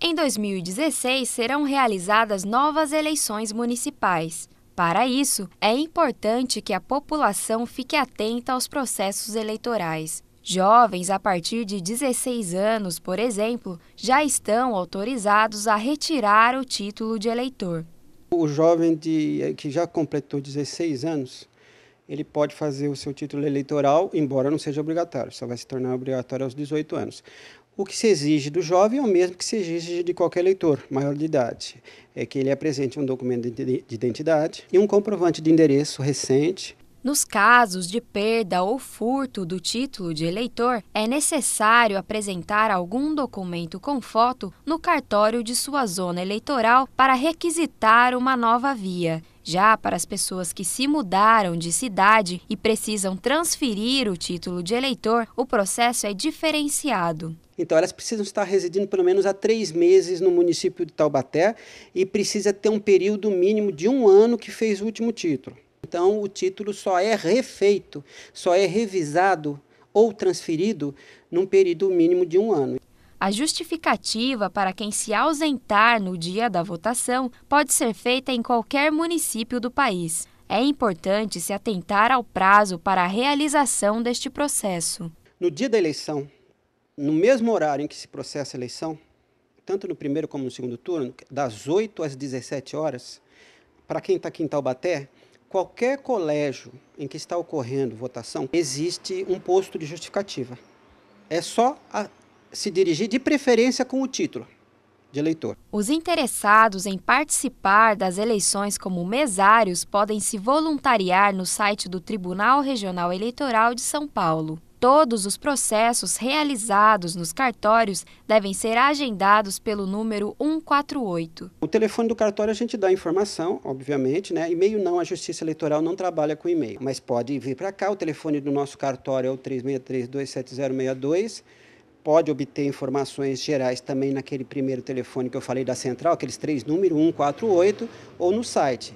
Em 2016 serão realizadas novas eleições municipais. Para isso, é importante que a população fique atenta aos processos eleitorais. Jovens a partir de 16 anos, por exemplo, já estão autorizados a retirar o título de eleitor. O jovem de, que já completou 16 anos, ele pode fazer o seu título eleitoral, embora não seja obrigatório, só vai se tornar obrigatório aos 18 anos. O que se exige do jovem é o mesmo que se exige de qualquer leitor maior de idade: é que ele apresente um documento de identidade e um comprovante de endereço recente. Nos casos de perda ou furto do título de eleitor, é necessário apresentar algum documento com foto no cartório de sua zona eleitoral para requisitar uma nova via. Já para as pessoas que se mudaram de cidade e precisam transferir o título de eleitor, o processo é diferenciado. Então, elas precisam estar residindo pelo menos há três meses no município de Taubaté e precisa ter um período mínimo de um ano que fez o último título. Então, o título só é refeito, só é revisado ou transferido num período mínimo de um ano. A justificativa para quem se ausentar no dia da votação pode ser feita em qualquer município do país. É importante se atentar ao prazo para a realização deste processo. No dia da eleição, no mesmo horário em que se processa a eleição, tanto no primeiro como no segundo turno, das 8 às 17 horas, para quem está aqui em Taubaté, qualquer colégio em que está ocorrendo votação, existe um posto de justificativa. É só a se dirigir de preferência com o título de eleitor. Os interessados em participar das eleições como mesários podem se voluntariar no site do Tribunal Regional Eleitoral de São Paulo. Todos os processos realizados nos cartórios devem ser agendados pelo número 148. O telefone do cartório a gente dá informação, obviamente, né? E-mail não, a Justiça Eleitoral não trabalha com e-mail, mas pode vir para cá. O telefone do nosso cartório é o 363 27062 pode obter informações gerais também naquele primeiro telefone que eu falei da central, aqueles três números, 148, ou no site.